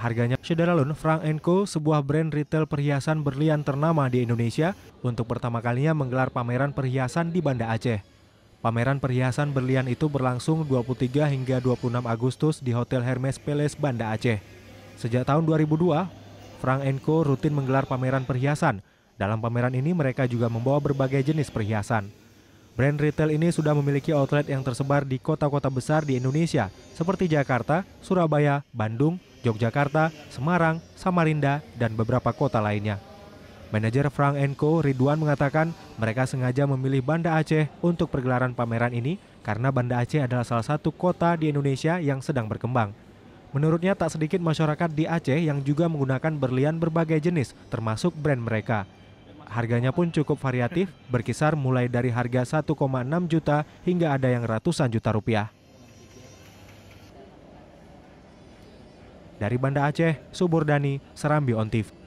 Harganya Sederalun Frank Co, sebuah brand retail perhiasan berlian ternama di Indonesia, untuk pertama kalinya menggelar pameran perhiasan di Banda Aceh. Pameran perhiasan berlian itu berlangsung 23 hingga 26 Agustus di Hotel Hermes Palace Banda Aceh. Sejak tahun 2002, Frank Co rutin menggelar pameran perhiasan. Dalam pameran ini mereka juga membawa berbagai jenis perhiasan. Brand retail ini sudah memiliki outlet yang tersebar di kota-kota besar di Indonesia seperti Jakarta, Surabaya, Bandung, Yogyakarta, Semarang, Samarinda, dan beberapa kota lainnya. Manajer Frank Enko Ridwan mengatakan mereka sengaja memilih Banda Aceh untuk pergelaran pameran ini karena Banda Aceh adalah salah satu kota di Indonesia yang sedang berkembang. Menurutnya tak sedikit masyarakat di Aceh yang juga menggunakan berlian berbagai jenis termasuk brand mereka. Harganya pun cukup variatif, berkisar mulai dari harga 1,6 juta hingga ada yang ratusan juta rupiah. Dari Banda Aceh, Subur Dhani, Serambi On